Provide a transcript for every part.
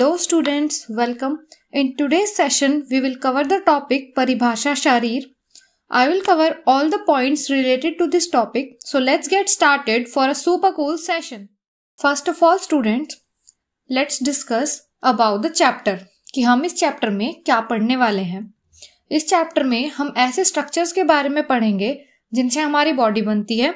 Hello students welcome in today session we will cover the topic परिभाषा शरीर I will cover all the points related to this topic so let's get started for a super cool session first of all students let's discuss about the chapter कि हम इस chapter में क्या पढ़ने वाले हैं इस चैप्टर में हम ऐसे स्ट्रक्चर्स के बारे में पढ़ेंगे जिनसे हमारी बॉडी बनती है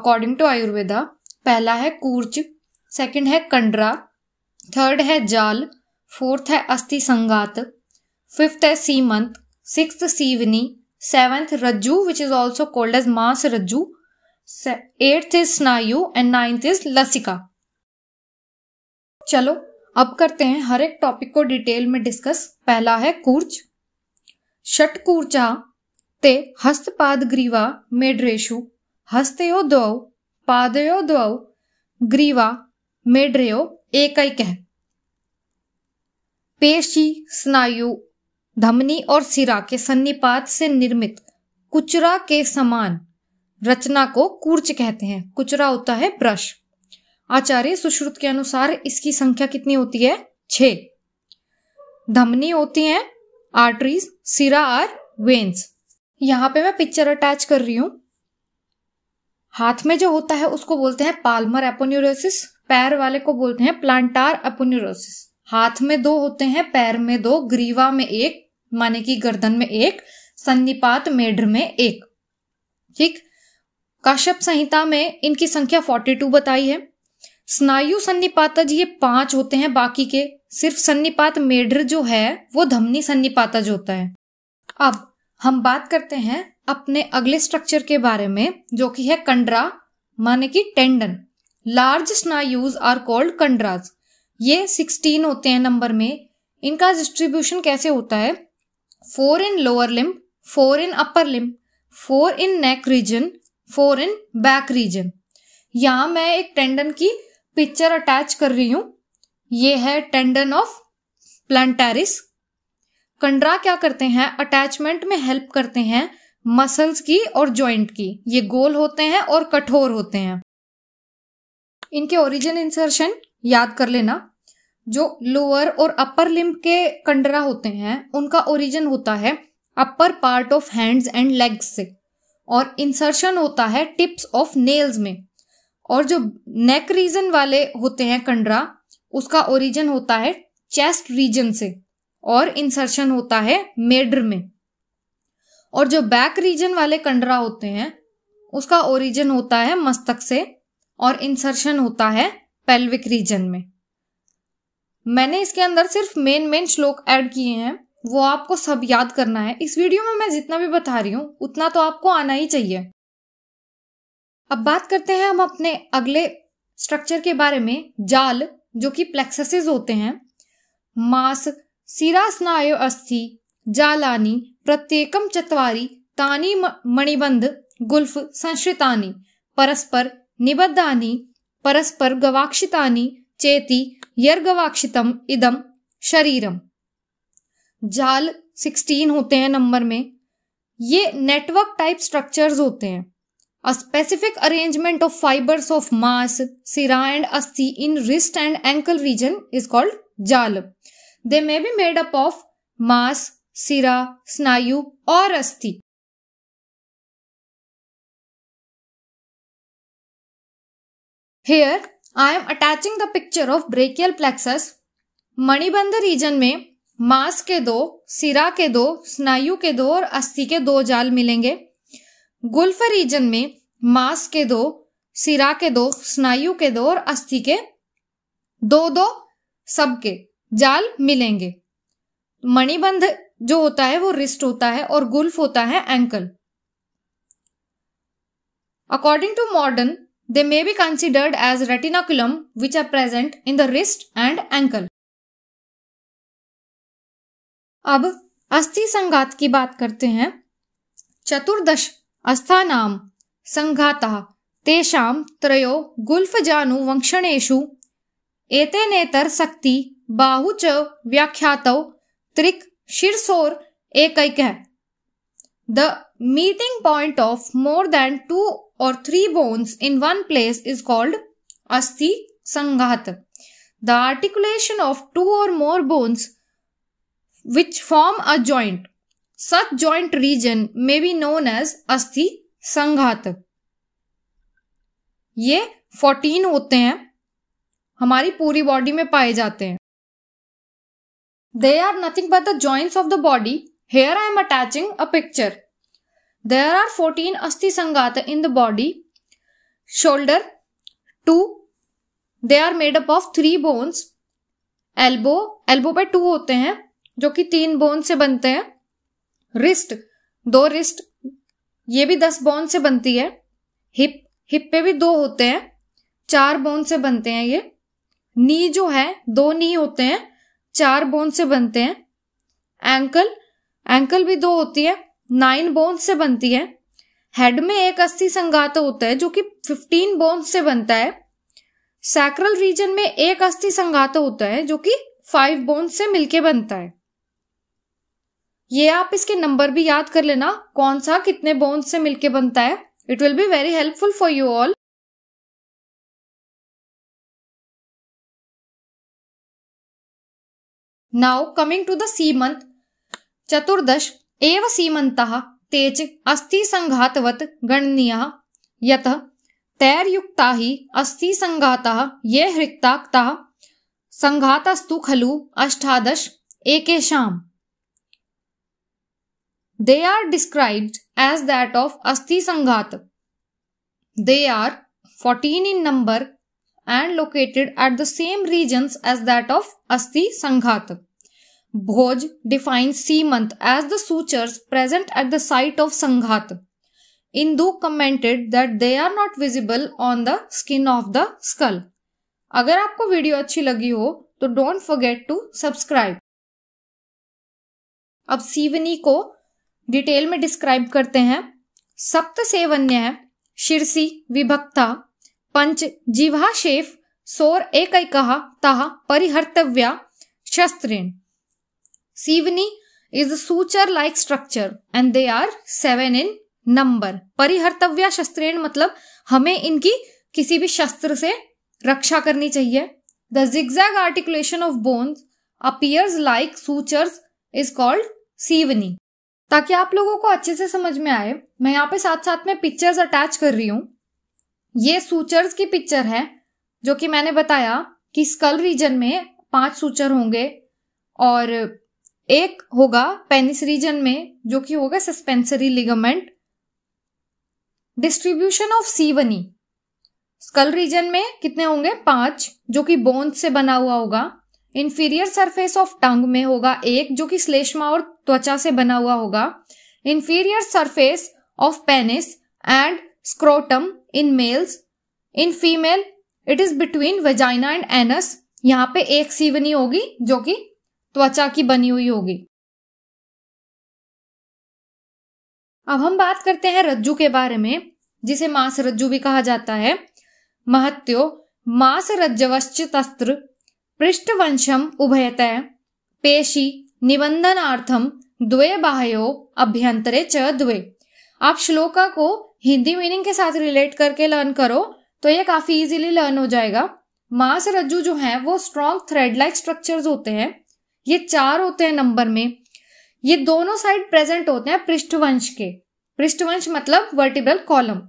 अकॉर्डिंग टू आयुर्वेदा पहला है कूर्च सेकेंड है कंडरा थर्ड है जाल फोर्थ है अस्थि संगात फिफ्थ है सीमंत सिक्स्थ सीवनी सेवेंथ रज्जू which is also called as मास रज्जू एट्थ इज स्नायु एंड नाइन्थ इज लसिका चलो अब करते हैं हर एक टॉपिक को डिटेल में डिस्कस पहला है कूर्च कूर्चा ते हस्तपाद ग्रीवा मेड्रेशु हस्तयो द्व पादयो द्व ग्रीवा मेड्रेयो एक है पेशी स्नायु धमनी और सिरा के सन्निपात से निर्मित कुचरा के समान रचना को कूर्च कहते हैं कुचरा होता है ब्रश आचार्य सुश्रुत के अनुसार इसकी संख्या कितनी होती है छे धमनी होती है आर्टरीज सिरा और वेन्स यहां पे मैं पिक्चर अटैच कर रही हूं हाथ में जो होता है उसको बोलते हैं पाल्मर एपोन्यूरोसिस पैर वाले को बोलते हैं प्लांटार अपोन्यूरोसिस हाथ में दो होते हैं पैर में दो ग्रीवा में एक माने की गर्दन में एक संपात मेढ्र में एक ठीक काश्यप संहिता में इनकी संख्या 42 बताई है स्नायु सन्निपातज ये पांच होते हैं बाकी के सिर्फ सन्निपात मेढ्र जो है वो धमनी सन्निपातज होता है अब हम बात करते हैं अपने अगले स्ट्रक्चर के बारे में जो कि है कंडरा माने की टेंडन लार्ज स्नायूज आर कॉल्ड कंड्राज ये सिक्सटीन होते हैं नंबर में इनका डिस्ट्रीब्यूशन कैसे होता है four in lower limb four in upper limb four in neck region four in back region यहां मैं एक टेंडन की पिक्चर अटैच कर रही हूं ये है टेंडन ऑफ प्लांटेरिस कंड्रा क्या करते हैं अटैचमेंट में हेल्प करते हैं मसल्स की और जॉइंट की ये गोल होते हैं और कठोर होते हैं इनके ओरिजिन इंसर्शन याद कर लेना जो लोअर और अपर लिम्ब के कंडरा होते हैं उनका ओरिजिन होता है upper part of hands and legs से और इंसर्शन होता है टिप्स ऑफ नेल्स में और जो नेक रीजन वाले होते हैं कंडरा उसका ओरिजिन होता है चेस्ट रीजन से और इंसर्शन होता है मेडर में और जो बैक रीजन वाले कंडरा होते हैं उसका ओरिजिन होता है मस्तक से और इंसर्शन होता है पेल्विक रीजन में मैंने इसके अंदर सिर्फ मेन मेन श्लोक ऐड किए हैं वो आपको सब याद करना है इस वीडियो में मैं जितना भी बता रही हूँ उतना तो आपको आना ही चाहिए अब बात करते हैं हम अपने अगले स्ट्रक्चर के बारे में जाल जो कि प्लेक्ससेस होते हैं मास सिरा स्नायु अस्थि जालानी प्रत्येकम चतवारी तानी मणिबंध गुल्फ संश्रितानी परस्पर निबद्धानि परस्पर गवाक्षिता चेती यर्गवाक्षितम इदम शरीरम जाल 16 होते हैं नंबर में ये नेटवर्क टाइप स्ट्रक्चर्स होते हैं a specific arrangement of fibres of मास सिरा एंड अस्थि in wrist and ankle region is called जाल they may be made up of मास सिरा स्नायु और अस्थि here I am attaching the picture of brachial plexus मणिबंध रीजन में मांस के दो सिरा के दो स्नायु के दो और अस्थि के दो जाल मिलेंगे गुल्फ रीजन में मांस के दो सिरा के दो स्नायु के दो और अस्थि के दो दो सबके जाल मिलेंगे मणिबंध जो होता है वो रिस्ट होता है और गुल्फ होता है ankle according to modern They may be considered as retinaculum which are present in the wrist and ankle. अब अस्थि संघात की बात करते हैं चतुर्दश अस्थानाम संघाता तेषां त्रयो गुल्फजानु वंक्षणेषु एतेनेतर सक्ति बाहु च व्याख्यातौ त्रिक शीर्षोर एकैक the meeting point of more than two or three bones in one place is called asthi sanghata. The articulation of two or more bones which form a joint. Such joint region may be known as asthi संघात ये fourteen होते हैं हमारी पूरी body में पाए जाते हैं they are nothing but the joints of the body here I am attaching a picture there are fourteen अस्थि संगात in the body shoulder two they are made up of three bones elbow elbow पे two होते हैं जो कि तीन bone से बनते हैं रिस्ट दो रिस्ट ये भी दस बोन से बनती है हिप हिप पे भी दो होते हैं चार बोन से बनते हैं ये नी जो है दो नी होते हैं चार बोन से बनते हैं एंकल एंकल भी दो होती है नाइन बोन्स से बनती है हेड में एक अस्थि संघात होता है जो कि फिफ्टीन बोन्स से बनता है सैक्रल रीजन में एक अस्थि संघात होता है जो कि फाइव बोन्स से मिलके बनता है ये आप इसके नंबर भी याद कर लेना कौन सा कितने बोन्स से मिलके बनता है it will be very helpful for you all now coming to the सी मंथ चतुर्दश एव सीमन्तः ते च गणनीय यत यतः तैर्युक्ता हि अस्थिसङ्घाताः ये हृक्ता संघातस्तु खलु अष्टादश एकेषाम् they are described as that of अस्थिसङ्घात् they are fourteen in number and located at the same regions as that of Asthi Sanghat. Bhoj define C as the sutures present at the site of संघात Indu commented that they are not visible on the skin of the skull अगर आपको video अच्छी लगी हो तो don't forget to subscribe अब सीवनी को detail में डिस्क्राइब करते हैं सप्त सेवन्य है शिरसी विभक्ता पंच जीवा शेफ सोर एक कहा तहा परिहर्तव्या शस्त्रेण सीवनी is a suture-like structure and they are seven in number. परिहर्तव्या शस्त्रेण मतलब हमें इनकी किसी भी शस्त्र से रक्षा करनी चाहिए the zigzag articulation of bones appears like sutures is called सीवनी ताकि आप लोगों को अच्छे से समझ में आए मैं यहाँ पे साथ साथ में पिक्चर्स अटैच कर रही हूं ये सूचर्स की पिक्चर है जो कि मैंने बताया कि स्कल रीजन में पांच सूचर होंगे और एक होगा पेनिस रीजन में जो कि होगा सस्पेंसरी लिगामेंट डिस्ट्रीब्यूशन ऑफ सीवनी स्कल रीजन में कितने होंगे पांच जो कि बोन्स से बना हुआ होगा इन्फीरियर सरफेस ऑफ टंग में होगा एक जो कि श्लेष्मा और त्वचा से बना हुआ होगा inferior surface of penis and scrotum in males in female it is between vagina and anus यहाँ पे एक सीवनी e होगी जो कि त्वचा की बनी हुई होगी अब हम बात करते हैं रज्जू के बारे में जिसे मांस रज्जु भी कहा जाता है महत्यो मांस रज्जवश्च तस्त्र पृष्ठवंशम उभयतः पेशी निबंधनार्थम द्वे बाहयो अभ्यंतरे च द्वे आप श्लोका को हिंदी मीनिंग के साथ रिलेट करके लर्न करो तो ये काफी इजीली लर्न हो जाएगा मांस रज्जु जो है वो स्ट्रॉन्ग थ्रेड लाइक स्ट्रक्चर्स होते हैं ये चार होते हैं नंबर में ये दोनों साइड प्रेजेंट होते हैं पृष्ठवंश के पृष्ठवंश मतलब वर्टिब्रल कॉलम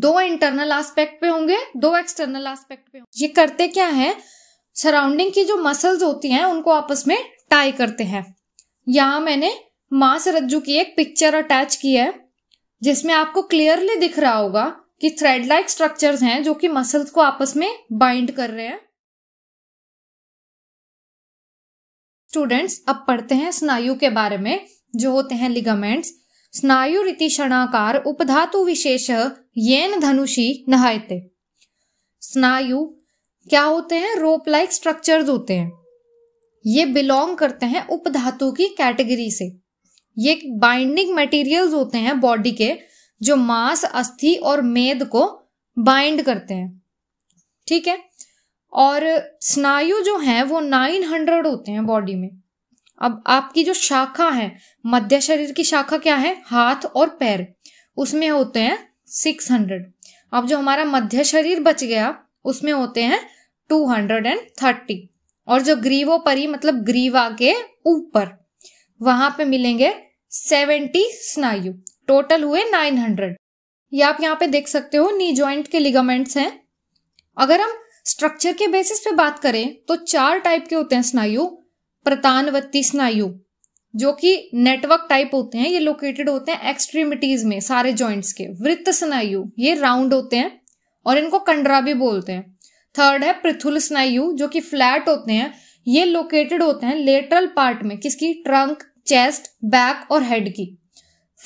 दो इंटरनल आस्पेक्ट पे होंगे दो एक्सटर्नल आस्पेक्ट पे होंगे ये करते क्या है सराउंडिंग की जो मसल्स होती हैं उनको आपस में टाई करते हैं यहां मैंने मांस रज्जू की एक पिक्चर अटैच की है जिसमें आपको क्लियरली दिख रहा होगा कि थ्रेड लाइक स्ट्रक्चर्स हैं जो कि मसल्स को आपस में बाइंड कर रहे हैं स्टूडेंट्स अब पढ़ते हैं स्नायु के बारे में जो होते हैं लिगामेंट्स स्नायु रीति क्षणाकार उपधातु विशेष येन धनुषी नहायते स्नायु क्या होते हैं रोप लाइक स्ट्रक्चर्स होते हैं ये बिलोंग करते हैं उपधातु की कैटेगरी से ये बाइंडिंग मटेरियल्स होते हैं बॉडी के जो मांस अस्थि और मेद को बाइंड करते हैं ठीक है और स्नायु जो है वो नाइन हंड्रेड होते हैं बॉडी में अब आपकी जो शाखा है मध्य शरीर की शाखा क्या है हाथ और पैर उसमें होते हैं सिक्स हंड्रेड अब जो हमारा मध्य शरीर बच गया उसमें होते हैं टू हंड्रेड एंड थर्टी और जो ग्रीवो परी मतलब ग्रीवा के ऊपर वहां पे मिलेंगे सेवेंटी स्नायु टोटल हुए हंड्रेड ये आप यहाँ पे देख सकते हो नी ज्वाइंट के लिगामेंट्स हैं अगर हम स्ट्रक्चर के बेसिस पे बात करें तो चार टाइप के होते हैं स्नायु प्रतानवती स्नायु जो कि नेटवर्क टाइप होते हैं ये लोकेटेड होते हैं एक्सट्रीमिटीज में सारे जॉइंट्स के वृत्त स्नायु ये राउंड होते हैं और इनको कंडरा भी बोलते हैं थर्ड है पृथुल स्नायु जो कि फ्लैट होते हैं ये लोकेटेड होते हैं लेटरल पार्ट में किसकी ट्रंक चेस्ट बैक और हेड की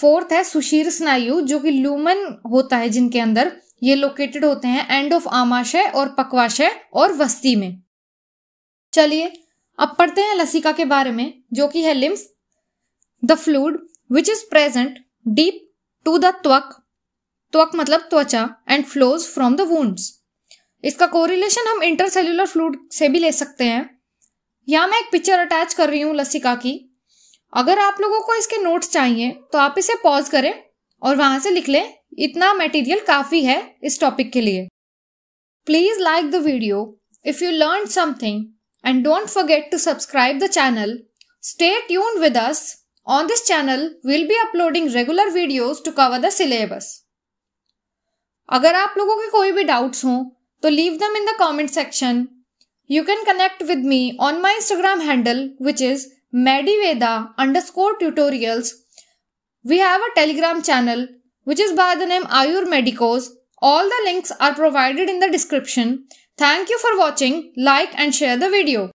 फोर्थ है सुशीर स्नायु जो कि लूमन होता है जिनके अंदर ये लोकेटेड होते हैं एंड ऑफ आमाशय और पकवाशय और वस्ती में चलिए अब पढ़ते हैं लसिका के बारे में जो कि है lymph the fluid which is present deep to the त्वक त्वक मतलब त्वचा and flows from the wounds इसका कोरिलेशन हम इंटरसेल्युलर फ्लूड से भी ले सकते हैं यहां मैं एक पिक्चर अटैच कर रही हूँ लसिका की अगर आप लोगों को इसके नोट्स चाहिए तो आप इसे पॉज करें और वहां से लिख लें इतना मटेरियल काफ़ी है इस टॉपिक के लिए please like the video if you learn something and don't forget to subscribe the channel stay tune with us on this channel will be uploading regular videos to cover the syllabus अगर आप लोगों के कोई भी doubts हों तो leave them in the comment section you can connect with me on my Instagram handle which is Mediveda score tutorials we have a Telegram channel which is by the name Ayur Medicos. All the links are provided in the description. Thank you for watching. Like and share the video.